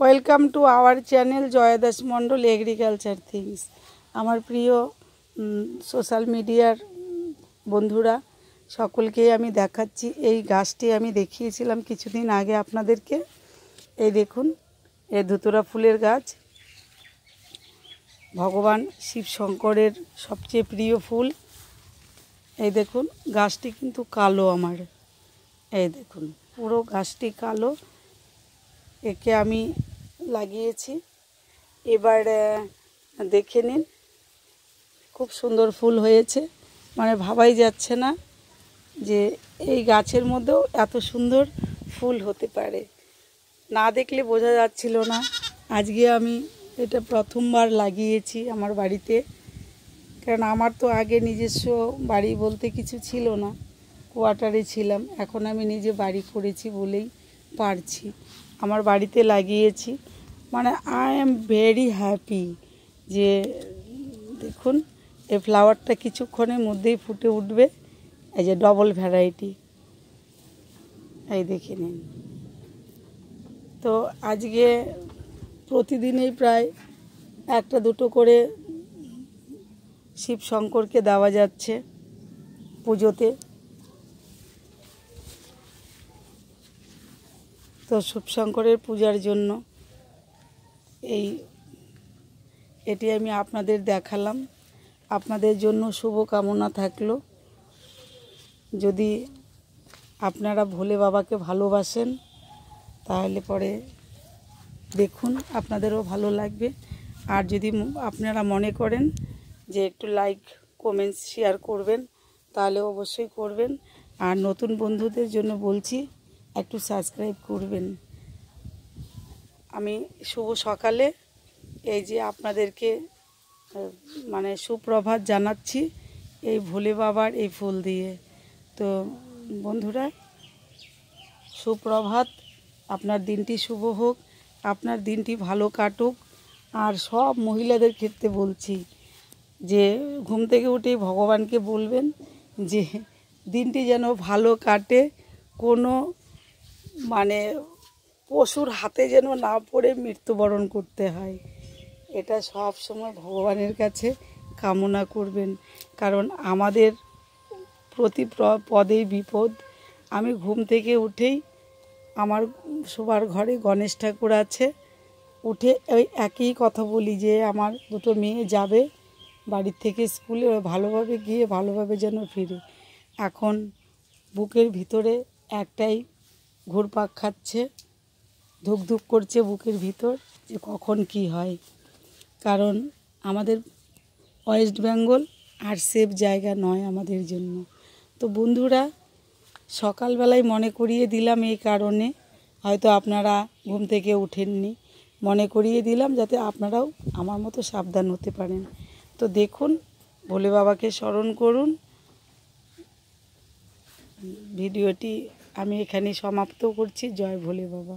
welcome to our channel Joya Das Mondal agriculture things আমার প্রিয় social মিডিয়ার বন্ধুরা সকলকে আমি দেখাচ্ছি এই গাছটি আমি দেখিয়েছিলাম কিছুদিন আগে আপনাদেরকে এই দেখুন এ ধুতুরা ফুলের গাছ ভগবান শিব শঙ্করের সবচেয়ে প্রিয় ফুল এই দেখুন গাছটি কিন্তু কালো আমার এই দেখুন পুরো গাছটি কালো একে আমি লাগিয়েছি এবার দেখে নিন খুব সুন্দর ফুল হয়েছে মানে ভাবাই যাচ্ছে না যে এই গাছের মধ্যেও এত সুন্দর ফুল হতে পারে না দেখলে বোঝা যাচ্ছিল না আজকে আমি এটা প্রথমবার লাগিয়েছি আমার বাড়িতে কারণ আমার তো আগে নিজস্ব বাড়ি বলতে কিছু ছিল না কোয়ার্টারে ছিলাম এখন আমি নিজে বাড়ি করেছি বলেই পারছি আমার বাড়িতে লাগিয়েছি মানে আই এম ভেরি হ্যাপি যে দেখুন এই ফ্লাওয়ারটা কিছুক্ষণের মধ্যেই ফুটে উঠবে এই যে ডবল ভ্যারাইটি এই দেখে নিন তো আজকে প্রতিদিনই প্রায় একটা দুটো করে শিব শঙ্করকে দেওয়া যাচ্ছে পুজোতে তো শুভশঙ্করের পূজার জন্য এই এটি আমি আপনাদের দেখালাম আপনাদের জন্য শুভকামনা থাকলো যদি আপনারা ভোলে বাবাকে ভালোবাসেন তাহলে পরে দেখুন আপনাদেরও ভালো লাগবে আর যদি আপনারা মনে করেন যে একটু লাইক কমেন্টস শেয়ার করবেন তাহলে অবশ্যই করবেন আর নতুন বন্ধুদের জন্য বলছি একটু সাবস্ক্রাইব করবেন আমি শুভ সকালে এই যে আপনাদেরকে মানে সুপ্রভাত জানাচ্ছি এই ভোলে বাবার এই ফুল দিয়ে তো বন্ধুরা সুপ্রভাত আপনার দিনটি শুভ হোক আপনার দিনটি ভালো কাটুক আর সব মহিলাদের ক্ষেত্রে বলছি যে ঘুম থেকে উঠে ভগবানকে বলবেন যে দিনটি যেন ভালো কাটে কোনো মানে পশুর হাতে যেন না পড়ে মৃত্যুবরণ করতে হয় এটা সব সময় ভগবানের কাছে কামনা করবেন কারণ আমাদের প্রতি পদেই বিপদ আমি ঘুম থেকে উঠেই আমার শোবার ঘরে গণেশ ঠাকুর আছে উঠে ওই একই কথা বলি যে আমার দুটো মেয়ে যাবে বাড়ির থেকে স্কুলে ভালোভাবে গিয়ে ভালোভাবে যেন ফিরে এখন বুকের ভিতরে একটাই ঘুরপাক খাচ্ছে ধুকধুক করছে বুকের ভিতর যে কখন কি হয় কারণ আমাদের ওয়েস্ট বেঙ্গল আর সেফ জায়গা নয় আমাদের জন্য তো বন্ধুরা সকালবেলায় মনে করিয়ে দিলাম এই কারণে হয়তো আপনারা ঘুম থেকে ওঠেননি মনে করিয়ে দিলাম যাতে আপনারাও আমার মতো সাবধান হতে পারেন তো দেখুন ভোলে বাবাকে স্মরণ করুন ভিডিওটি আমি এখানে সমাপ্ত করছি জয় ভোলে বাবা